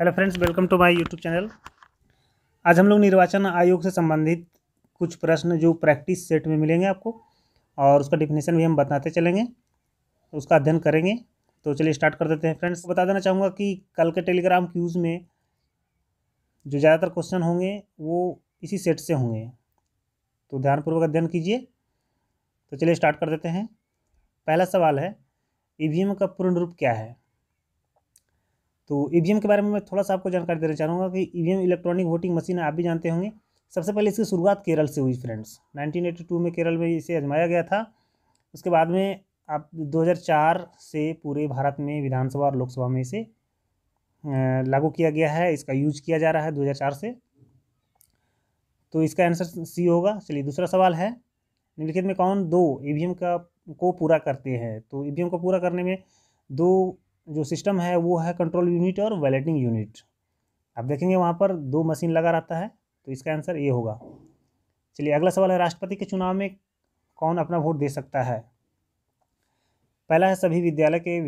hello friends welcome to my YouTube channel आज हम लोग निर्वाचन आयोग से संबंधित कुछ प्रश्न जो प्रैक्टिस सेट में मिलेंगे आपको और उसका डिफिनेशन भी हम बताते चलेंगे उसका अध्ययन करेंगे तो चलिए स्टार्ट कर देते हैं फ्रेंड्स बता देना चाहूँगा कि कल के टेलीग्राम क्यूज़ में जो ज़्यादातर क्वेश्चन होंगे वो इसी सेट से होंगे तो ध्यानपूर्वक अध्ययन कीजिए तो चलिए स्टार्ट कर देते हैं पहला सवाल है ई e का पूर्ण रूप क्या है तो ई e के बारे में मैं थोड़ा सा आपको जानकारी देना चाहूँगा कि ई इलेक्ट्रॉनिक वोटिंग मशीन आप भी जानते होंगे सबसे पहले इसकी शुरुआत केरल से हुई फ्रेंड्स 1982 में केरल में इसे आजमाया गया था उसके बाद में आप 2004 से पूरे भारत में विधानसभा और लोकसभा में इसे लागू किया गया है इसका यूज किया जा रहा है 2004 से तो इसका आंसर सी होगा चलिए दूसरा सवाल है निम्नलिखित में कौन दो ई e का को पूरा करते हैं तो ई e को पूरा करने में दो जो सिस्टम है वो है कंट्रोल यूनिट और वैलेटिंग यूनिट आप देखेंगे वहाँ पर दो मशीन लगा रहता है तो इसका आंसर ये होगा चलिए अगला सवाल है राष्ट्रपति के चुनाव में कौन अपना वोट दे सकता है पहला है सभी विद्यालय के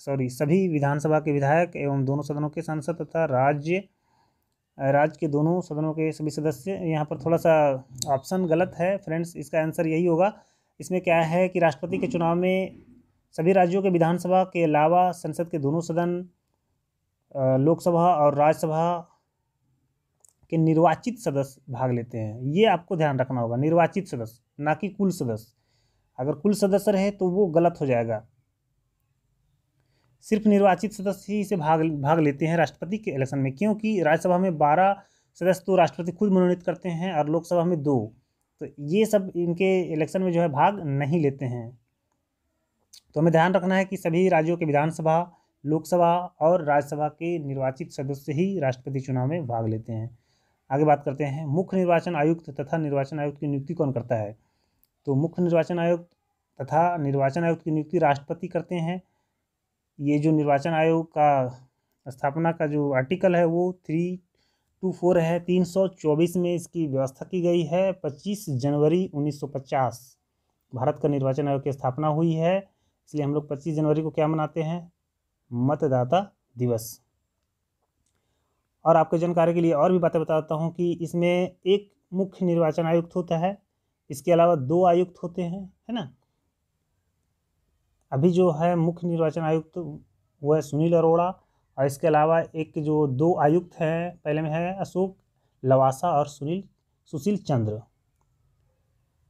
सॉरी सभी विधानसभा के विधायक एवं दोनों सदनों के सांसद तथा राज्य राज्य के दोनों सदनों के सभी सदस्य यहाँ पर थोड़ा सा ऑप्शन गलत है फ्रेंड्स इसका आंसर यही होगा इसमें क्या है कि राष्ट्रपति के चुनाव में सभी राज्यों के विधानसभा के अलावा संसद के दोनों सदन लोकसभा और राज्यसभा के निर्वाचित सदस्य भाग लेते हैं ये आपको ध्यान रखना होगा निर्वाचित सदस्य ना कि कुल सदस्य अगर कुल सदस्य रहे तो वो गलत हो जाएगा सिर्फ निर्वाचित सदस्य ही इसे भाग भाग लेते हैं राष्ट्रपति के इलेक्शन में क्योंकि राज्यसभा में बारह सदस्य तो राष्ट्रपति खुद मनोनीत करते हैं और लोकसभा में दो तो ये सब इनके इलेक्शन में जो है भाग नहीं लेते हैं तो हमें ध्यान रखना है कि सभी राज्यों के विधानसभा लोकसभा और राज्यसभा के निर्वाचित सदस्य ही राष्ट्रपति चुनाव में भाग लेते हैं आगे बात करते हैं मुख्य निर्वाचन आयुक्त तथा निर्वाचन आयुक्त की नियुक्ति कौन करता है तो मुख्य निर्वाचन आयुक्त तथा निर्वाचन आयुक्त की नियुक्ति राष्ट्रपति करते हैं ये जो निर्वाचन आयोग का स्थापना का जो आर्टिकल है वो थ्री टू फोर है तीन सौ चौबीस में इसकी व्यवस्था की गई है पच्चीस जनवरी उन्नीस सौ पचास भारत का निर्वाचन आयोग की स्थापना हुई है इसलिए हम लोग पच्चीस जनवरी को क्या मनाते हैं मतदाता दिवस और आपके जानकारी के लिए और भी बातें बताता हूँ कि इसमें एक मुख्य निर्वाचन आयुक्त होता है इसके अलावा दो आयुक्त होते हैं है ना अभी जो है मुख्य निर्वाचन आयुक्त वो है सुनील अरोड़ा और इसके अलावा एक जो दो आयुक्त हैं पहले में है अशोक लवासा और सुनील सुशील चंद्र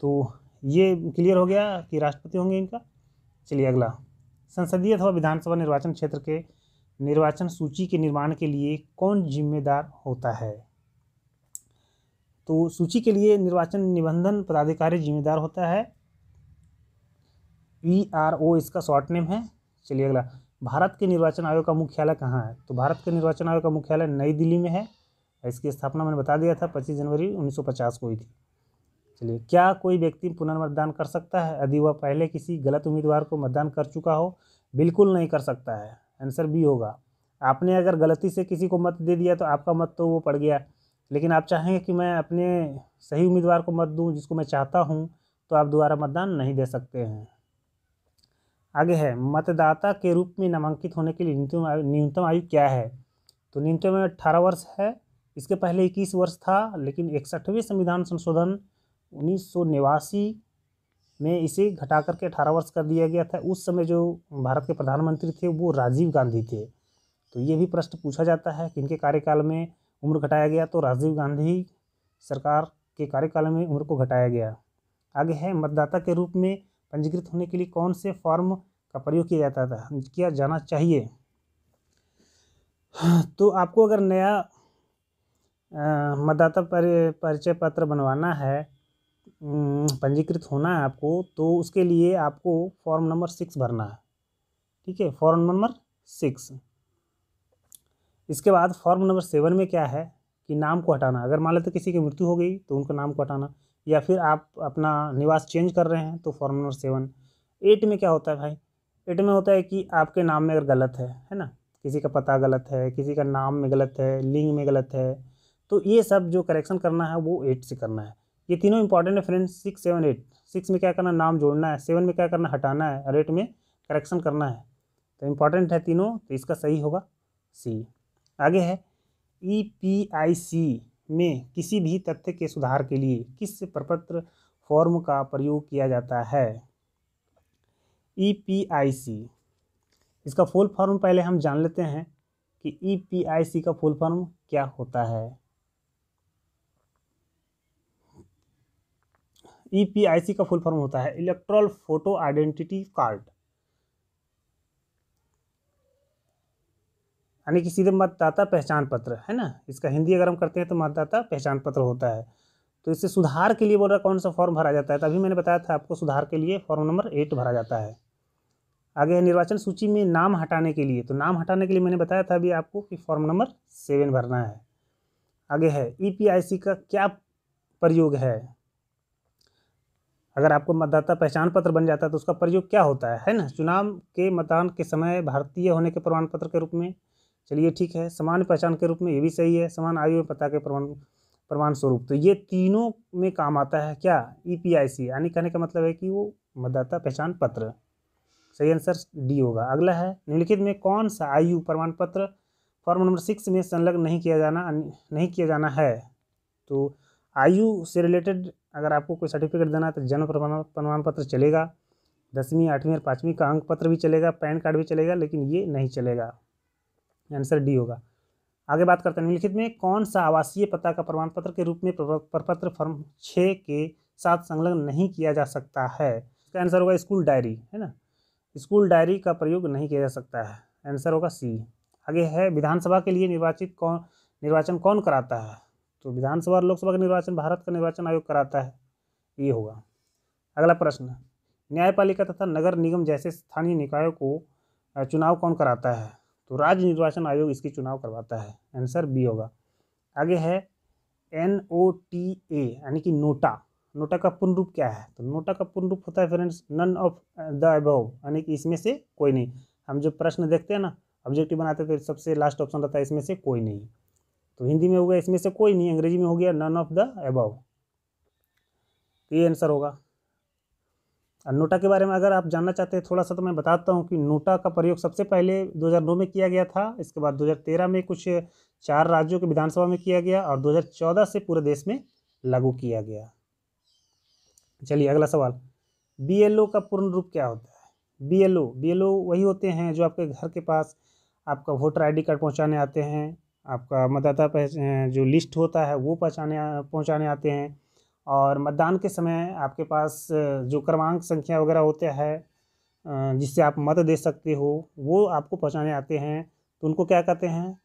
तो ये क्लियर हो गया कि राष्ट्रपति होंगे इनका चलिए अगला संसदीय अथवा विधानसभा निर्वाचन क्षेत्र के निर्वाचन सूची के निर्माण के लिए कौन जिम्मेदार होता है तो सूची के लिए निर्वाचन निबंधन पदाधिकारी जिम्मेदार होता है वी आर ओ इसका शॉर्ट नेम है चलिए अगला भारत के निर्वाचन आयोग का मुख्यालय कहाँ है तो भारत के निर्वाचन आयोग का मुख्यालय नई दिल्ली में है इसकी स्थापना मैंने बता दिया था पच्चीस जनवरी 1950 को हुई थी चलिए क्या कोई व्यक्ति पुनर्मतदान कर सकता है यदि वह पहले किसी गलत उम्मीदवार को मतदान कर चुका हो बिल्कुल नहीं कर सकता है आंसर बी होगा आपने अगर गलती से किसी को मत दे दिया तो आपका मत तो वो पड़ गया लेकिन आप चाहेंगे कि मैं अपने सही उम्मीदवार को मत दूं जिसको मैं चाहता हूं तो आप दोबारा मतदान नहीं दे सकते हैं आगे है मतदाता के रूप में नामांकित होने के लिए न्यूनतम न्यूनतम आयु क्या है तो न्यूनतम आयु अठारह वर्ष है इसके पहले इक्कीस वर्ष था लेकिन इकसठवें संविधान संशोधन उन्नीस में इसे घटा करके अठारह वर्ष कर दिया गया था उस समय जो भारत के प्रधानमंत्री थे वो राजीव गांधी थे तो ये भी प्रश्न पूछा जाता है कि इनके कार्यकाल में उम्र घटाया गया तो राजीव गांधी सरकार के कार्यकाल में उम्र को घटाया गया आगे है मतदाता के रूप में पंजीकृत होने के लिए कौन से फॉर्म का प्रयोग किया जाता था किया जाना चाहिए तो आपको अगर नया मतदाता परिचय पत्र बनवाना है पंजीकृत होना है आपको तो उसके लिए आपको फॉर्म नंबर सिक्स भरना है ठीक है फॉर्म नंबर सिक्स इसके बाद फॉर्म नंबर सेवन में क्या है कि नाम को हटाना अगर मान लेते किसी की मृत्यु हो गई तो उनका नाम को हटाना या फिर आप अपना निवास चेंज कर रहे हैं तो फॉर्म नंबर सेवन एट में क्या होता है भाई एट में होता है कि आपके नाम में अगर गलत है है ना किसी का पता गलत है किसी का नाम में गलत है लिंग में गलत है तो ये सब जो करेक्शन करना है वो एट से करना है ये तीनों इंपॉर्टेंट है friends six seven eight six में क्या करना नाम जोड़ना है सेवन में क्या करना हटाना है और एट में करेक्शन करना है तो इम्पॉर्टेंट है तीनों तो इसका सही होगा सी आगे है ई पी आई सी में किसी भी तथ्य के सुधार के लिए किस प्रपत्र फॉर्म का प्रयोग किया जाता है ई पी आई सी इसका फुल फॉर्म पहले हम जान लेते हैं कि ई पी आई सी का फुल फॉर्म क्या होता है ईपीआईसी e का फुल फॉर्म होता है इलेक्ट्रॉल फोटो आइडेंटिटी कार्ड यानी कि सीधे मतदाता पहचान पत्र है ना इसका हिंदी अगर हम करते हैं तो मतदाता पहचान पत्र होता है तो इससे सुधार के लिए बोल रहा कौन सा फॉर्म भरा जाता है तभी मैंने बताया था आपको सुधार के लिए फॉर्म नंबर एट भरा जाता है आगे है निर्वाचन सूची में नाम हटाने के लिए तो नाम हटाने के लिए मैंने बताया था अभी आपको कि फॉर्म नंबर सेवन भरना है आगे है ई e का क्या प्रयोग है अगर आपको मतदाता पहचान पत्र बन जाता है तो उसका प्रयोग क्या होता है है ना चुनाव के मतदान के समय भारतीय होने के प्रमाण पत्र के रूप में चलिए ठीक है समान पहचान के रूप में ये भी सही है समान आयु में पता के प्रमाण प्रमाण स्वरूप तो ये तीनों में काम आता है क्या ई पी आई सी यानी कहने का मतलब है कि वो मतदाता पहचान पत्र सही आंसर डी होगा अगला है निम्नलिखित में कौन सा आयु प्रमाण पत्र फॉर्म नंबर सिक्स में संलग्न नहीं किया जाना नहीं किया जाना है तो आयु से रिलेटेड अगर आपको कोई सर्टिफिकेट देना है तो जन्म प्रमाण प्रमाण पत्र चलेगा दसवीं आठवीं और पाँचवीं का अंक पत्र भी चलेगा पैन कार्ड भी चलेगा लेकिन ये नहीं चलेगा आंसर डी होगा आगे बात करते हैं निम्नलिखित में कौन सा आवासीय पता का प्रमाण पत्र के रूप में प्रपत्र फॉर्म छः के साथ संलग्न नहीं किया जा सकता है इसका आंसर होगा स्कूल डायरी है ना स्कूल डायरी का प्रयोग नहीं किया जा सकता है आंसर होगा सी आगे है विधानसभा के लिए निर्वाचित कौन निर्वाचन कौन कराता है तो विधानसभा और लोकसभा का निर्वाचन भारत का निर्वाचन आयोग कराता है ये होगा अगला प्रश्न न्यायपालिका तथा नगर निगम जैसे स्थानीय निकायों को चुनाव कौन कराता है तो राज्य निर्वाचन आयोग इसकी चुनाव करवाता है आंसर बी होगा आगे है एन ओ टी ए यानी कि नोटा नोटा का पूर्ण रूप क्या है तो नोटा का पूर्ण रूप होता है friends none of the above यानी कि इसमें से कोई नहीं हम जो प्रश्न देखते हैं ना ऑब्जेक्टिव बनाते हैं तो सबसे लास्ट ऑप्शन रहता है इसमें से कोई नहीं तो हिंदी में हो गया इसमें से कोई नहीं अंग्रेजी में हो गया नन ऑफ द एबव ये आंसर होगा और नोटा के बारे में अगर आप जानना चाहते हैं थोड़ा सा तो मैं बताता हूँ कि नोटा का प्रयोग सबसे पहले 2009 में किया गया था इसके बाद 2013 में कुछ चार राज्यों के विधानसभा में किया गया और 2014 से पूरे देश में लागू किया गया चलिए अगला सवाल बी का पूर्ण रूप क्या होता है बी एल वही होते हैं जो आपके घर के पास आपका वोटर आई कार्ड पहुँचाने आते हैं आपका मतदाता पहच जो लिस्ट होता है वो पहचाने पहुँचाने आते हैं और मतदान के समय आपके पास जो क्रमांक संख्या वगैरह होता है जिससे आप मत दे सकते हो वो आपको पहुँचाने आते हैं तो उनको क्या कहते हैं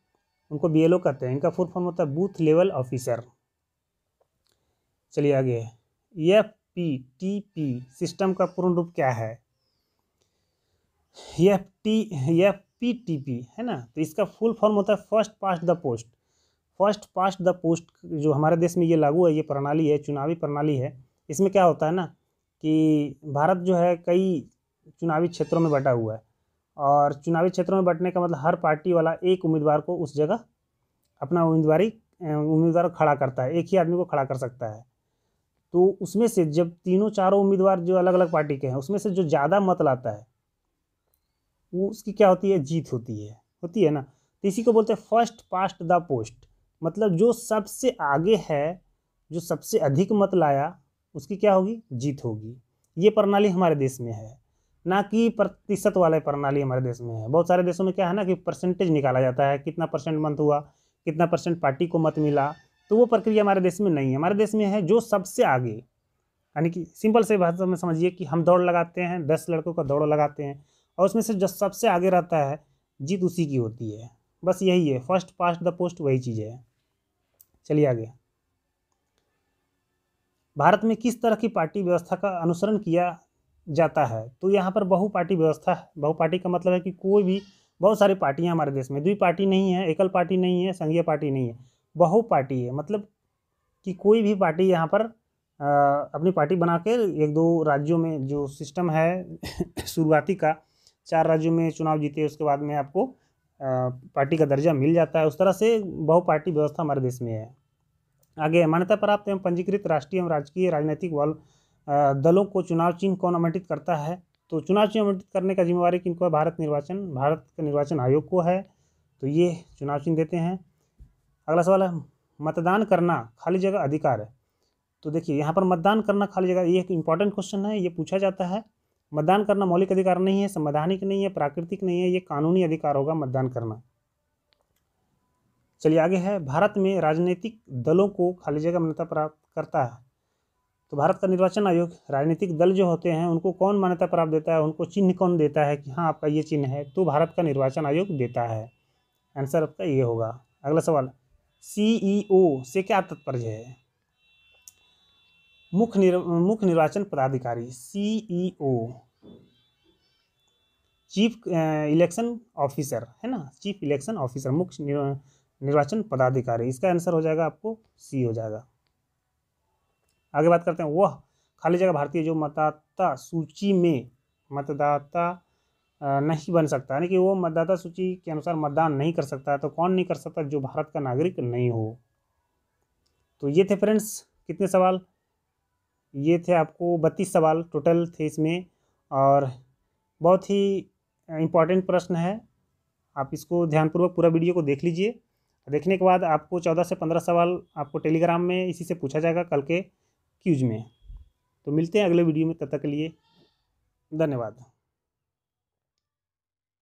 उनको बी कहते हैं इनका फुल फॉर्म होता है बूथ लेवल ऑफिसर चलिए आगे F P T P system का पूर्ण रूप क्या है एफ टी एफ पी है ना तो इसका फुल फॉर्म होता है first past the post first past the post जो हमारे देश में ये लागू है ये प्रणाली है चुनावी प्रणाली है इसमें क्या होता है ना कि भारत जो है कई चुनावी क्षेत्रों में बटा हुआ है और चुनावी क्षेत्रों में बटने का मतलब हर पार्टी वाला एक उम्मीदवार को उस जगह अपना उम्मीदवारी उम्मीदवार खड़ा करता है एक ही आदमी को खड़ा कर सकता है तो उसमें से जब तीनों चारों उम्मीदवार जो अलग अलग पार्टी के हैं उसमें से जो ज़्यादा मत लाता है वो उसकी क्या होती है जीत होती है होती है ना तो इसी को बोलते हैं फर्स्ट पास्ट द पोस्ट मतलब जो सबसे आगे है जो सबसे अधिक मत लाया उसकी क्या होगी जीत होगी ये प्रणाली हमारे देश में है ना कि प्रतिशत वाले प्रणाली हमारे देश में है बहुत सारे देशों में क्या है ना कि परसेंटेज निकाला जाता है कितना परसेंट मत हुआ कितना परसेंट पार्टी को मत मिला तो वो प्रक्रिया हमारे देश में नहीं है हमारे देश में है जो सबसे आगे यानी कि सिंपल से भाषा में समझिए कि हम दौड़ लगाते हैं दस लड़कों का दौड़ लगाते हैं और उसमें से जो सबसे आगे रहता है जीत उसी की होती है बस यही है फर्स्ट पास्ट द पोस्ट वही चीज़ है चलिए आगे भारत में किस तरह की पार्टी व्यवस्था का अनुसरण किया जाता है तो यहाँ पर बहु पार्टी व्यवस्था है बहु पार्टी का मतलब है कि कोई भी बहुत सारी पार्टियाँ हमारे देश में दुई पार्टी नहीं है एकल पार्टी नहीं है संघीय पार्टी नहीं है बहु पार्टी है मतलब कि कोई भी पार्टी यहाँ पर आ, अपनी पार्टी बना के एक दो राज्यों में जो सिस्टम है शुरुआती का चार राज्यों में चुनाव जीते उसके बाद में आपको पार्टी का दर्जा मिल जाता है उस तरह से बहुपार्टी व्यवस्था हमारे देश में है आगे मान्यता प्राप्त एवं पंजीकृत राष्ट्रीय एवं राजकीय राजनीतिक वाल दलों को चुनाव चिन्ह कौन आवंटित करता है तो चुनाव चिन्ह आवंटित करने का जिम्मेवारी किनको है भारत निर्वाचन भारत के निर्वाचन आयोग को है तो ये चुनाव चिन्ह देते हैं अगला सवाल है मतदान करना खाली जगह अधिकार है तो देखिए यहाँ पर मतदान करना खाली जगह ये एक इम्पॉर्टेंट क्वेश्चन है ये पूछा जाता है मतदान करना मौलिक अधिकार नहीं है संवैधानिक नहीं है प्राकृतिक नहीं है ये कानूनी अधिकार होगा मतदान करना चलिए आगे है भारत में राजनीतिक दलों को खाली जगह मान्यता प्राप्त करता है तो भारत का निर्वाचन आयोग राजनीतिक दल जो होते हैं उनको कौन मान्यता प्राप्त देता है उनको चिन्ह कौन देता है कि हाँ आपका ये चिन्ह है तो भारत का निर्वाचन आयोग देता है आंसर आपका ये होगा अगला सवाल सी से क्या तात्पर्य है मुख्य मुख्य निर्वाचन पदाधिकारी सीईओ चीफ इलेक्शन ऑफिसर है ना चीफ इलेक्शन ऑफिसर मुख्य निर्वाचन पदाधिकारी इसका आंसर हो जाएगा आपको सी हो जाएगा आगे बात करते हैं वह खाली जगह भारतीय जो मतदाता सूची में मतदाता नहीं बन सकता यानी कि वो मतदाता सूची के अनुसार मतदान नहीं कर सकता तो कौन नहीं कर सकता जो भारत का नागरिक नहीं हो तो ये थे फ्रेंड्स कितने सवाल ये थे आपको बत्तीस सवाल टोटल थे इसमें और बहुत ही इम्पॉर्टेंट प्रश्न है आप इसको ध्यानपूर्वक पूरा वीडियो को देख लीजिए देखने के बाद आपको चौदह से पंद्रह सवाल आपको टेलीग्राम में इसी से पूछा जाएगा कल के क्यूज में तो मिलते हैं अगले वीडियो में तब तक के लिए धन्यवाद